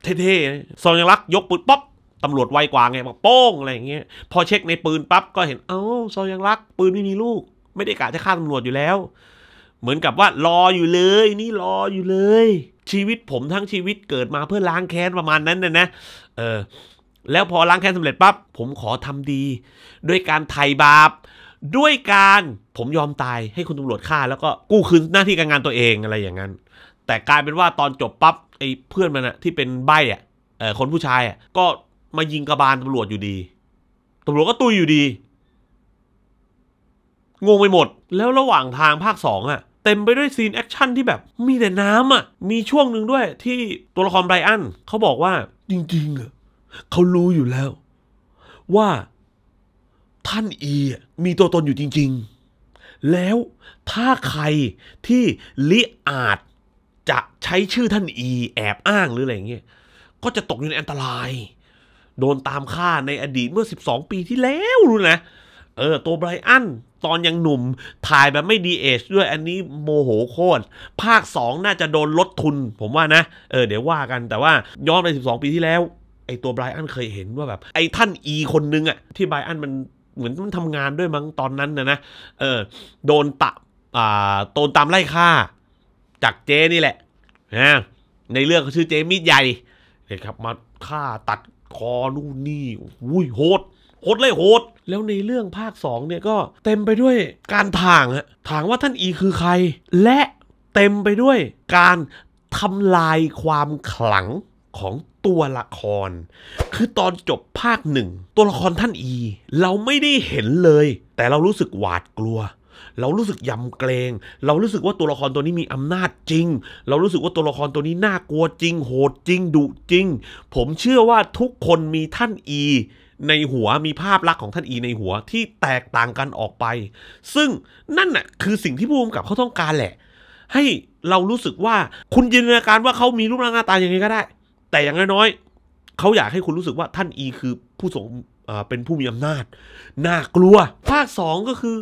เท่ๆ ซอยองรักยกปืนป๊อปตำรวจไวกว่าไงบอกโป้งอะไรอย่างเงี้ยพอเช็คในปืนปั๊บก็เห็นเอ้าซอยองรัก ปืนไม่มีลูก ไม่ได้กะจะฆ่าตำรวจอยู่แล้วเหมือนกับว่ารออยู่เลย นี่รออยู่เลย ชีวิตผมทั้งชีวิตเกิดมาเพื่อล้างแค้นประมาณนั้นนะนะเออแล้วพอล้างแค้นสำเร็จปั๊บผมขอทำดีด้วยการไถ่บาปด้วยการผมยอมตายให้คุณตำรวจฆ่า แล้วก็กู้คืนหน้าที่การงานตัวเองอะไรอย่างนั้น แต่กลายเป็นว่าตอนจบปั๊บไอ้เพื่อนมันอะที่เป็นใบอะเออคนผู้ชายอะก็มายิงกระบาลตำรวจอยู่ดีตำรวจก็ตุยอยู่ดีงงไปหมด แล้วระหว่างทางภาค 2อะ่ะ เต็มไปด้วยซีนแอคชั่นที่แบบ มีแต่น้ำอะ่ะมีช่วงหนึ่งด้วยที่ตัวละครไบรอันเขาบอกว่าจริงๆอ่ะเขารู้อยู่แล้ว ว่าท่านอีมีตัวตนอยู่จริง ๆ แล้วถ้าใครที่ลิอาจจะใช้ชื่อท่านอีแอบอ้างหรืออะไรเงี้ยก็จะตกอยู่ในอันตราย โดนตามฆ่าในอดีตเมื่อ 12 ปีที่แล้วรู้นะเออตัวไบรอัน ตอนยังหนุ่ม ถ่ายแบบไม่ดีเอชด้วยอันนี้โมโหโคตรภาค 2 น่าจะโดนลดทุน ผมว่านะ เออเดี๋ยวว่ากันแต่ว่าย้อนไป 12 ปีที่แล้ว ไอตัวไบรอันเคยเห็นว่าแบบ ไอท่านอีคนนึงอะที่ไบรอันมันเหมือนมันทำงานด้วยมั้งตอนนั้นนะนะเออโดนตะอ่าโดนตามไล่ฆ่า จากเจนี่แหละนะในเรื่องเขาชื่อเจมีดใหญ่เนี่ยครับ มาฆ่าตัดคอนู่นนี่อุ้ยโหดโหดเลยโหดแล้วในเรื่องภาค2เนี่ยก็เต็มไปด้วยการถางอะถางว่าท่านอีคือใคร และเต็มไปด้วยการทำลายความขลังของตัวละคร คือตอนจบภาคหนึ่งตัวละครท่านอี เราไม่ได้เห็นเลย แต่เรารู้สึกหวาดกลัว เรารู้สึกยำเกรง เรารู้สึกว่าตัวละครตัวนี้มีอำนาจจริง เรารู้สึกว่าตัวละครตัวนี้น่ากลัวจริง โหดจริงดุจริง ผมเชื่อว่าทุกคนมีท่านอีในหัวมีภาพลักษณ์ของท่านอีในหัวที่แตกต่างกันออกไป ซึ่งนั่นน่ะ คือสิ่งที่ผู้กำกับเขาต้องการแหละ ให้เรารู้สึกว่าคุณจินตนาการว่าเขามีรูปร่างหน้าตาอย่างไงก็ได้ แต่อย่างน้อยๆเขาอยากให้คุณรู้สึกว่าท่านอีคือผู้ทรงเป็นผู้มีอำนาจ น่ากลัวภาคสองก็คือ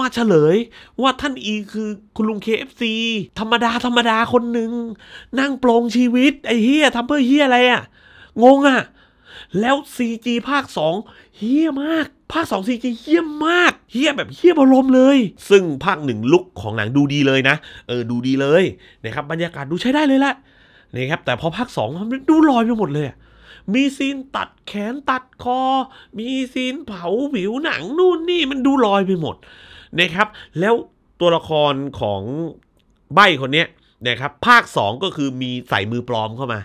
มาเฉลยว่าท่านอีคือคุณลุง KFC ธรรมดาธรรมดาคนหนึ่งนั่งปลงชีวิต ไอ้เฮียทำเพื่อเฮียอะไรอะ่ะงงอะ่ะแล้ว CG ภาค 2เฮี้ยมากภาค 2 CG เฮี้ยมากเฮี้ยแบบเฮี้ยบรมเลย ซึ่งภาคหนึ่งลุกของหนังดูดีเลยนะเออดูดีเลยนะครับบรรยากาศดูใช้ได้เลยละนะครับแต่พอภาค2มันดูลอยไปหมดเลยมีซีนตัดแขนตัดคอ มีซีนเผาผิวหนังนู่นนี่มันดูลอยไปหมดนะครับ แล้วตัวละครของใบคนนี้นะครับภาค2ก็คือมีใส่มือปลอมเข้ามา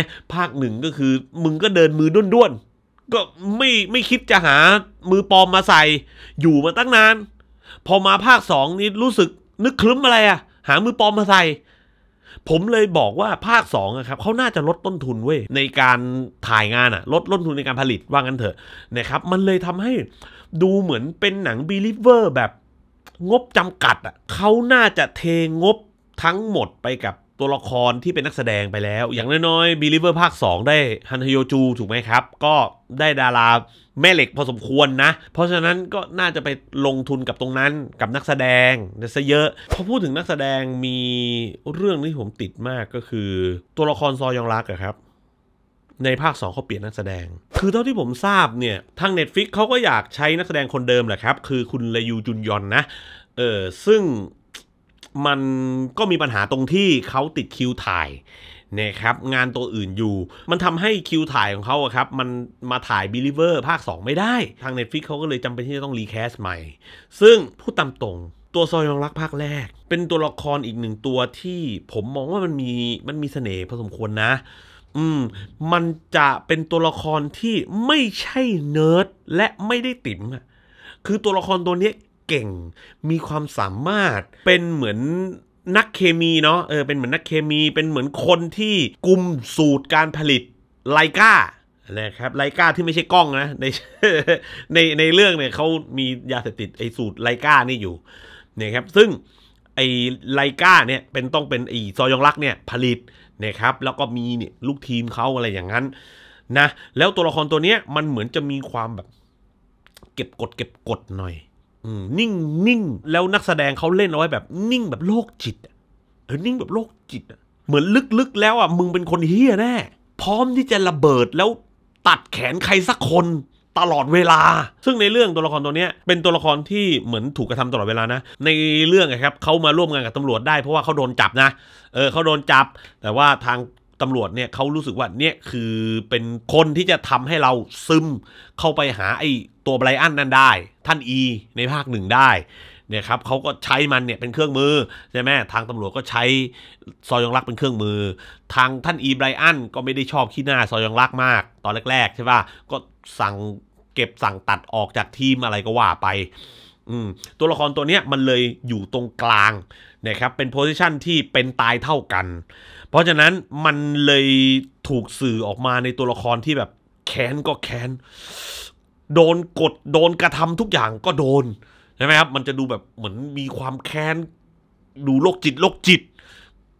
ะภาคหนึ่งก็คือมึงก็เดินมือด้วนๆ ก็ไม่ไม่คิดจะหามือปลอมมาใส่อยู่มาตั้งนาน พอมาภาคสองนี่รู้สึกนึกคลึ้มอะไรอะหามือปลอมมาใส่ ผมเลยบอกว่าภาคสองครับเขาน่าจะลดต้นทุนเว้ยในการถ่ายงานอะลดต้นทุนในการผลิตว่างั้นเถอะนะครับ มันเลยทำให้ดูเหมือนเป็นหนังบีลิเวอร์แบบงบจำกัดอะเขาน่าจะเทงบทั้งหมดไปกับตัวละครที่เป็นนักแสดงไปแล้ว อย่างน้อยๆ บีลิเวอร์ภาค 2 ได้ฮันฮโยจูถูกไหมครับ ก็ได้ดาราแม่เหล็กพอสมควรนะ เพราะฉะนั้นก็น่าจะไปลงทุนกับตรงนั้นกับนักแสดงซะเยอะพอพูดถึงนักแสดงมีเรื่องที่ผมติดมากก็คือ ตัวละครซอยองรักอะครับ ในภาค 2 เขาเปลี่ยนนักแสดง คือเท่าที่ผมทราบเนี่ยทาง Netflix เขาก็อยากใช้นักแสดงคนเดิมแหละครับคือคุณเลยูจุนยอนนะเออซึ่งมันก็มีปัญหาตรงที่เขาติดคิวถ่ายนะครับ งานตัวอื่นอยู่ มันทำให้คิวถ่ายของเขาครับ มันมาถ่ายบิลิเวอร์ภาค 2 ไม่ได้ทาง Netflix เขาก็เลยจำเป็นที่จะต้องรีแคสใหม่ ซึ่งผู้ตามตรง ตัวซอยองรักภาคแรก เป็นตัวละครอีกหนึ่งตัวที่ ผมมองว่ามันมีมันมีเสน่ห์พอสมควรนะ อืม มันจะเป็นตัวละครที่ไม่ใช่เนิร์ดและไม่ได้ติ๋มคือตัวละครตัวนี้เก่ง มีความสามารถ เป็นเหมือนนักเคมีเนาะ เออ เป็นเหมือนนักเคมี เป็นเหมือนคนที่กุมสูตรการผลิตไลกานะครับ ไลกาที่ไม่ใช่กล้องนะ ใน ในในเรื่องเนี่ยเขามียาเสพติดไอสูตรไลกานี่อยู่ เนี่ยครับ ซึ่งไอไลกาเนี่ยเป็นต้องเป็นไอซอยองรักเนี่ยผลิตนะครับ แล้วก็มีเนี่ยลูกทีมเขาอะไรอย่างนั้นนะ แล้วตัวละครตัวเนี้ยมันเหมือนจะมีความแบบ เก็บกดเก็บกดหน่อยนิ่งนิ่งแล้วนักแสดงเขาเล่นเอาไว้แบบนิ่งแบบโลกจิตเออนิ่งแบบโลกจิต เหมือนลึกๆ แล้วอ่ะมึงเป็นคนเฮี้ยแน่พร้อมที่จะระเบิดแล้วตัดแขนใครสักคนตลอดเวลา ซึ่งในเรื่องตัวละครตัวนี้เป็นตัวละครที่เหมือนถูกกระทำตลอดเวลานะ ในเรื่องครับเขามาร่วมงานกับตำรวจได้เพราะว่าเขาโดนจับนะ เออเขาโดนจับแต่ว่าทางตำรวจเนี่ยเขารู้สึกว่าเนี่ยคือเป็นคนที่จะทำให้เราซึม เข้าไปหา ไอ้ตัวไบรอันนั่นได้ท่านอีในภาคหนึ่งได้เนี่ยครับเขาก็ใช้มันเนี่ยเป็นเครื่องมือ ใช่ไหมทางตำรวจก็ใช้ซอยองรักเป็นเครื่องมือ ทางท่านอีไบรอันก็ไม่ได้ชอบขี้หน้าซอยองรักมาก ตอนแรกๆใช่ป่ะก็สั่งเก็บสั่งตัดออกจากทีมอะไรก็ว่าไปตัวละครตัวเนี้ยมันเลยอยู่ตรงกลางนะครับเป็นโพสิชันที่เป็นตายเท่ากัน เพราะฉะนั้นมันเลยถูกสื่อออกมาในตัวละครที่แบบแค้นก็แค้นโดนกดโดนกระทำทุกอย่างก็โดน ใช่ไหมครับ มันจะดูแบบเหมือนมีความแค้น ดูโรคจิตโรคจิต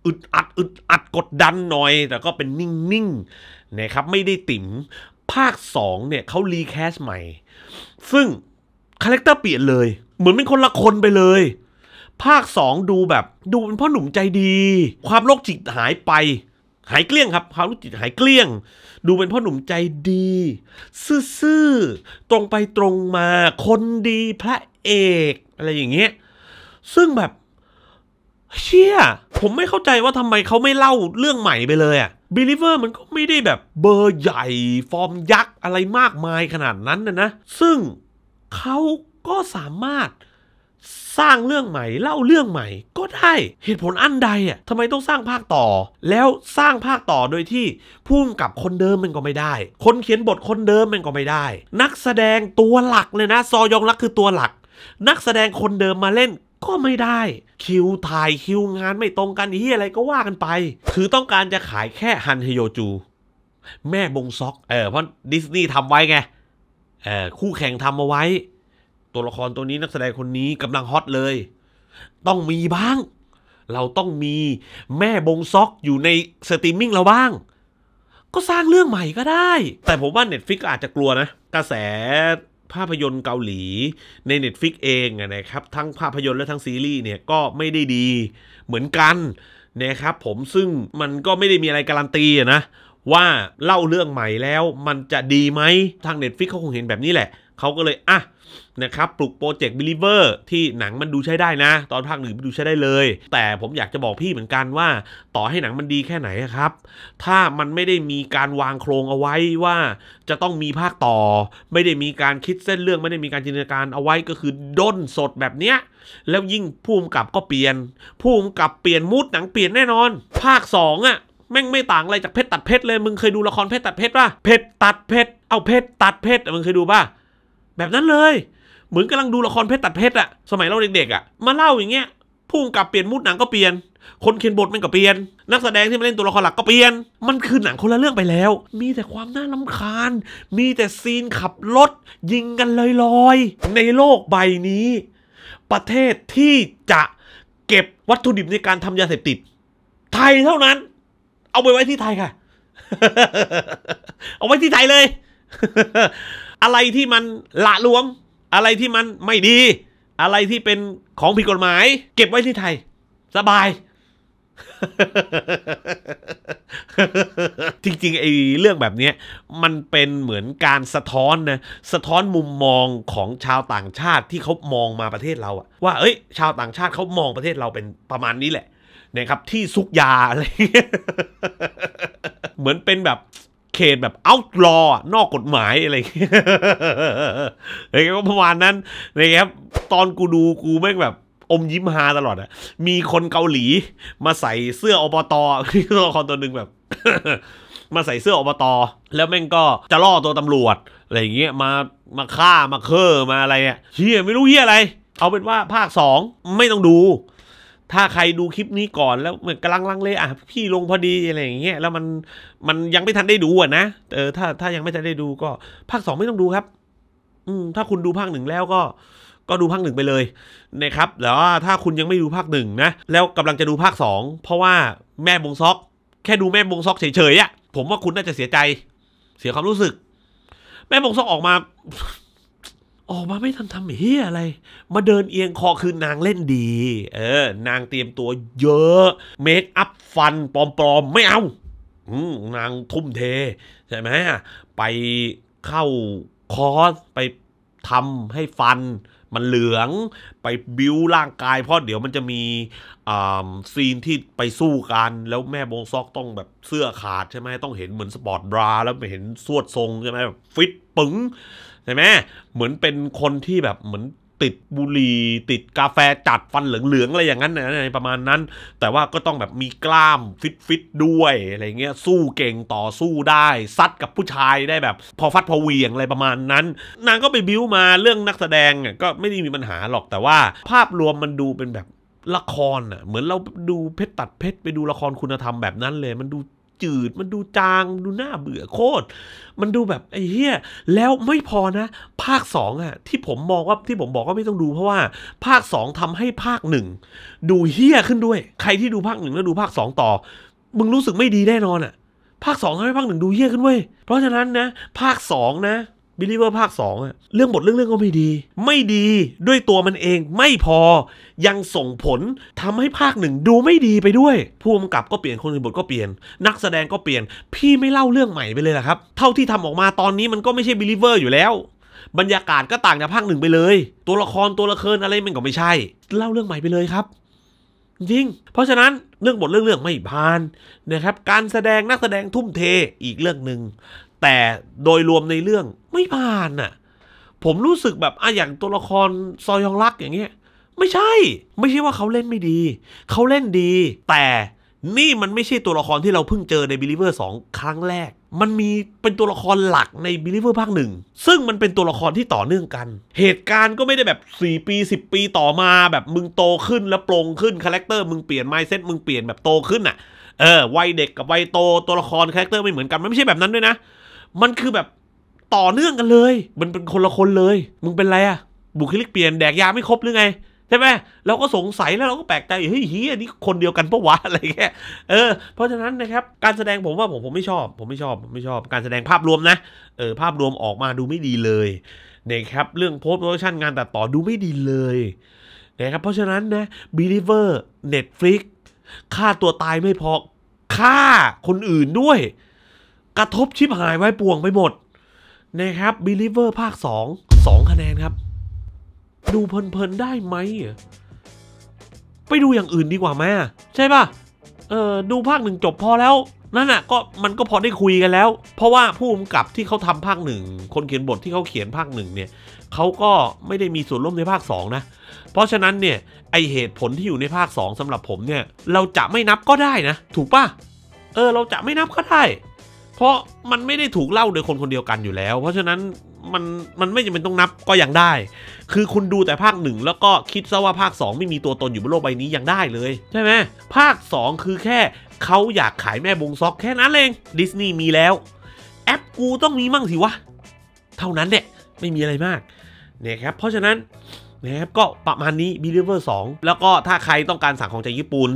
อึดอัดอึดอัดกดดันหน่อย แต่ก็เป็นนิ่งๆนะครับไม่ได้ติ๋มภาค 2เนี่ยเขารีแคสใหม่ ซึ่ง คาแรคเตอร์เปลี่ยนเลย เหมือนเป็นคนละคนไปเลย ภาค 2 ดูแบบดูเป็นพ่อหนุ่มใจดี ความโรคจิตหายไปหายเกลี้ยงครับพาลรจิตหายเกลี้ยง ดูเป็นพ่อหนุ่มใจดี ซื่อๆตรงไปตรงมาคนดีพระเอก อะไรอย่างเงี้ยซึ่งแบบ เชี่ย ผมไม่เข้าใจว่าทำไมเขาไม่เล่าเรื่องใหม่ไปเลยอะบิลิเวอร์มันก็ไม่ได้แบบเบอร์ใหญ่ฟอร์มยักษ์อะไรมากมายขนาดนั้นนะนะซึ่งเขาก็สามารถสร้างเรื่องใหม่เล่าเรื่องใหม่ก็ได้ เหตุผลอันใดอ่ะทำไมต้องสร้างภาคต่อ แล้วสร้างภาคต่อโดยที่พุ่มกับคนเดิมมันก็ไม่ได้ คนเขียนบทคนเดิมมันก็ไม่ได้ นักแสดงตัวหลักเลยนะ ซอยองรักคือตัวหลัก นักแสดงคนเดิมมาเล่นก็ไม่ได้ คิวถ่ายคิวงานไม่ตรงกันที่อะไรก็ว่ากันไปคือต้องการจะขายแค่ฮันเฮโยจู แม่บงซอกเออเพราะดิสนีย์ทำไว้ไงเออคู่แข่งทำเอาไว้ตัวละครตัวนี้นักแสดงคนนี้กำลังฮอตเลย ต้องมีบ้าง เราต้องมีแม่บงซอกอยู่ในสตรีมมิ่งเราบ้าง ก็สร้างเรื่องใหม่ก็ได้ แต่ผมว่า Netflix อาจจะกลัวนะ กระแสภาพยนตร์เกาหลีใน Netflix เองนะครับ ทั้งภาพยนตร์และทั้งซีรีส์เนี่ย ก็ไม่ได้ดีเหมือนกันนะครับ ผมซึ่งมันก็ไม่ได้มีอะไรการันตีนะว่าเล่าเรื่องใหม่แล้วมันจะดีไหมทาง Netflix เขาคงเห็นแบบนี้แหละ เขาก็เลยอ่ะนะครับ ปลุกโปรเจกต์บิลิเวอร์ที่หนังมันดูใช้ได้นะ ตอนภาคหนึ่งดูใช้ได้เลย แต่ผมอยากจะบอกพี่เหมือนกันว่า ต่อให้หนังมันดีแค่ไหนครับ ถ้ามันไม่ได้มีการวางโครงเอาไว้ว่า จะต้องมีภาคต่อ ไม่ได้มีการคิดเส้นเรื่องไม่ได้มีการจินตนาการเอาไว้ก็คือ ด้นสดแบบเนี้ยแล้วยิ่งภูมิกับก็เปลี่ยนภูมิกับเปลี่ยนมูดหนังเปลี่ยนแน่นอน ภาค 2 อ่ะแม่งไม่ต่างอะไรจากเพชรตัดเพชรเลย มึงเคยดูละครเพชรตัดเพชรป่ะเพชรตัดเพชร เอาเพชรตัดเพชร มึงเคยดูป่ะแบบนั้นเลย เหมือนกำลังดูละครเพชรตัดเพชรอะสมัยเราเด็กๆอะมาเล่าอย่างเงี้ย พุ่งกับเปลี่ยนมูดหนังก็เปลี่ยน คนเขียนบทมันก็เปลี่ยน นักแสดงที่มาเล่นตัวละครหลักก็เปลี่ยน มันคือหนังคนละเรื่องไปแล้ว มีแต่ความน่าลำคาญ มีแต่ซีนขับรถยิงกันลอยๆในโลกใบนี้ ประเทศที่จะเก็บวัตถุดิบในการทำยาเสพติดไทยเท่านั้นเอาไปไว้ที่ไทยค่ะ เอาไว้ที่ไทยเลย อะไรที่มันละลวมอะไรที่มันไม่ดี อะไรที่เป็นของผิดกฎหมาย เก็บไว้ที่ไทย สบาย จริงๆไอ้เรื่องแบบนี้มันเป็นเหมือนการสะท้อนนะ สะท้อนมุมมองของชาวต่างชาติที่เขามองมาประเทศเราอะว่า เอ้ย ชาวต่างชาติเขามองประเทศเราเป็นประมาณนี้แหละนะครับที่ซุกยา อะไรเหมือนเป็นแบบเขตแบบเอาท์ลอนอกกฎหมายอะไรนะคร้ยประมาณนั้นนะครับ ตอนกูดูกูแม่งแบบ อมยิ้มฮาตลอดอะมีคนเกาหลี มาใส่เสื้ออบตตัวละครตัวหนึ่งแบบ มาใส่เสื้ออบตอ แล้วแม่งก็จะล่อตัวตำรวจ อะไรเงี้ย มามาฆ่ามาเคอร์มาอะไรอ่ะเฮียไม่รู้เฮียอะไร เอาเป็นว่าภาคสองไม่ต้องดูถ้าใครดูคลิปนี้ก่อนแล้วเหมือนกำลังลังเลอ่ะพี่ลงพอดีอะไรอย่างเงี้ยแล้วมันมันยังไม่ทันได้ดูอ่ะนะเออถ้าถ้ายังไม่ทันได้ดูก็ ภาคสองไม่ต้องดูครับ อืม ถ้าคุณดูภาคหนึ่งแล้วก็ ก็ดูภาคหนึ่งไปเลย นะครับแต่ว่าถ้าคุณยังไม่ดูภาคหนึ่งนะแล้วกำลังจะดูภาคสองเพราะว่าแม่บงซอกแค่ดูแม่บงซอกเฉยๆอ่ะผมว่าคุณน่าจะเสียใจ เสียความรู้สึก แม่บงซอกออกมาออกมาไม่ทันทำเฮียอะไร มาเดินเอียง คอคือนางเล่นดี เออ นางเตรียมตัวเยอะ เมคอัพฟันปลอมๆไม่เอานางทุ่มเท ใช่ไหม ไปเข้าคอร์สไปทำให้ฟันมันเหลือง ไปบิวร่างกาย เพราะเดี๋ยวมันจะมีซีนที่ไปสู้กัน แล้วแม่บงซอกต้องแบบเสื้อขาดใช่ไหมต้องเห็นเหมือนสปอร์ตบรา แล้วไปเห็นสวดทรงใช่ไหมแบบฟิตปึง๋งใช่ไหมเหมือนเป็นคนที่แบบเหมือนติดบุหรี่ติดกาแฟจัดฟันเหลืองๆอะไรอย่างนั้นอะไรประมาณนั้น แต่ว่าก็ต้องแบบมีกล้ามฟิตๆด้วยอะไรเงี้ยสู้เก่งต่อสู้ได้ซัดกับผู้ชายได้แบบ พอฟัดพอเวียงอะไรประมาณนั้น นางก็ไปบิ้วมาเรื่องนักแสดงก็ไม่ได้มีปัญหาหรอกแต่ว่าภาพรวมมันดูเป็นแบบละครอ่ะเหมือนเราดูเพชรตัดเพชรไปดูละครคุณธรรมแบบนั้นเลยมันดูจืด มันดูจางดูน่าเบื่อโคตรมันดูแบบไอ้เหี้ยแล้วไม่พอนะ ภาค2ออะที่ผมมองว่าที่ผมบอกว่าไม่ต้องดูเพราะว่าภาค 2 ทำให้ภาค1ดู เหี้ยขึ้นด้วย ใครที่ดูภาค1แล้วดูภาค2ต่อมึงรู้สึกไม่ดีแน่นอนอะภาค2ทำให้ภาค 1 ดูเหี้ยขึ้นเว้ยเพราะฉะนั้นนะภาค 2 นะบิลล่เวอร์ภาค2อะเรื่องบทเรื่องเรื่องก็ไม่ดี ไม่ดีด้วยตัวมันเองไม่พอยังส่งผลทำให้ภาคหนึ่งดูไม่ดีไปด้วยผู้กำกับก็เปลี่ยนคนอื่นบทก็เปลี่ยน นักแสดงก็เปลี่ยน พี่ไม่เล่าเรื่องใหม่ไปเลยละครับ เท่าที่ทำออกมาตอนนี้มันก็ไม่ใช่บิลล่เวอร์อยู่แล้ว บรรยากาศก็ต่างจากภาคหนึ่งไปเลย ตัวละครตัวละครอะไรมันก็ไม่ใช่เล่าเรื่องใหม่ไปเลยครับจริงเพราะฉะนั้นเรื่องบทเรื่องเรื่องไม่ผ่านนะครับการแสดงนักแสดงทุ่มเทอีกเรื่องหนึ่งแต่โดยรวมในเรื่องไม่ผ่านน่ะ ผมรู้สึกแบบ อ่ะอย่างตัวละครซอยองรักอย่างเงี้ยไม่ใช่ไม่ใช่ว่าเขาเล่นไม่ดีเขาเล่นดี แต่นี่มันไม่ใช่ตัวละครที่เราเพิ่งเจอในบิลิเวอร์สองครั้งแรก มันมีเป็นตัวละครหลักในบิลิเวอร์ภาคหนึ่ง ซึ่งมันเป็นตัวละครที่ต่อเนื่องกัน เหตุการณ์ก็ไม่ได้แบบ 4 ปี 10 ปีต่อมาแบบมึงโตขึ้นแล้วปรงขึ้นคาแรคเตอร์มึงเปลี่ยนไมเซ็ตมึงเปลี่ยนแบบโตขึ้นอะ่ะ เออวัยเด็กกับวัยโตตัวละครคาแรคเตอร์ไม่เหมือนกันมัน ไม่ใช่แบบนั้นด้วยนะมันคือแบบต่อเนื่องกันเลย มันเป็นคนละคนเลย มึงเป็นไรอะบุคลิกเปลี่ยน แดกยาไม่ครบหรือไง ใช่ไหมเราก็สงสัยแล้วเราก็แปลกใจ เฮ้ยเฮียนี่คนเดียวกันปะวะ อะไรแค่เออ เพราะฉะนั้นนะครับ การแสดงผมว่าผมผมไม่ชอบ ผมไม่ชอบ ผมไม่ชอบ การแสดงภาพรวมนะ เออ ภาพรวมออกมาดูไม่ดีเลยนะครับ เรื่องโพสต์โปรดักชันงานตัดต่อดูไม่ดีเลยนะครับ เพราะฉะนั้นนะ Believer Netflix ค่าตัวตายไม่พอ ฆ่าคนอื่นด้วยกระทบชิบหายไว้ป่วงไปหมด นะครับบิลิเวอร์ภาค 2 2 คะแนนครับ ดูเพลินๆ ได้ไหมไปดูอย่างอื่นดีกว่าไหมใช่ป่ะ เออดูภาคหนึ่งจบพอแล้ว นั่นอ่ะก็มันก็พอได้คุยกันแล้ว เพราะว่าผู้กำกับที่เขาทำภาคหนึ่งคนเขียนบทที่เขาเขียนภาคหนึ่งเนี่ยเขาก็ไม่ได้มีส่วนร่วมในภาค 2 นะ เพราะฉะนั้นเนี่ยไอเหตุผลที่อยู่ในภาค2สำหรับผมเนี่ย เราจะไม่นับก็ได้นะถูกป่ะเออเราจะไม่นับก็ได้เพราะมันไม่ได้ถูกเล่าโดยคนคนเดียวกันอยู่แล้ว เพราะฉะนั้นมันมันไม่จำเป็นต้องนับก็ยังได้ คือคุณดูแต่ภาคหนึ่งแล้วก็คิดซะว่าภาค 2 ไม่มีตัวตนอยู่บนโลกใบนี้ยังได้เลย ใช่ไหมภาค 2 คือแค่เขาอยากขายแม่บงซอก แค่นั้นเองดิสนีย์มีแล้ว แอปกูต้องมีมั่งสิวะเท่านั้นแหละไม่มีอะไรมากเนี่ยครับเพราะฉะนั้นนะครับก็ประมาณนี้ b เล i e v สองแล้วก็ถ้าใครต้องการสั่งของจากญี่ปุ่น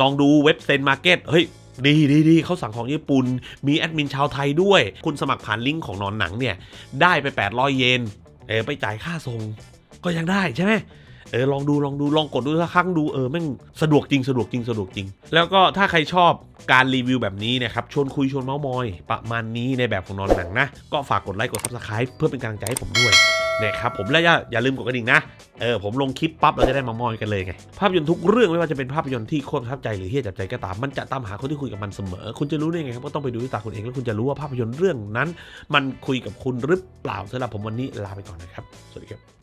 ลองดูเว็บเซนมาร์เก็ตเฮ้ยดีดีดีเขาสั่งของญี่ปุ่น มีแอดมินชาวไทยด้วย คุณสมัครผ่านลิงก์ของนอนหนังเนี่ย ได้ไป 800 เยน เออไปจ่ายค่าส่งก็ยังได้ใช่ไหมเออ ลองดูลองดูลองกดดูสักครั้งดู เออแม่ง สะดวกจริงสะดวกจริงสะดวกจริง แล้วก็ถ้าใครชอบการรีวิวแบบนี้นะครับ ชวนคุยชวนเมาส์มอยประมาณนี้ในแบบของนอนหนังนะ ก็ฝากกดไลค์ กดซับสไครป์เพื่อเป็นกำลังใจให้ผมด้วยนะครับ ผมและอย่าลืมกดกระดิ่งนะ เออผมลงคลิปปั๊บเราจะได้มามอยกันเลยไง ภาพยนตร์ทุกเรื่องไม่ว่าจะเป็นภาพยนตร์ที่โคตรทับใจหรือเฮี้ยจับใจก็ตาม มันจะตามหาคนที่คุยกับมันเสมอ คุณจะรู้ได้ไงครับก็ต้องไปดูด้วยตาคุณเอง แล้วคุณจะรู้ว่า ภาพยนตร์เรื่องนั้น มันคุยกับคุณหรือเปล่าสำหรับผมวันนี้ลาไปก่อนนะครับสวัสดีครับ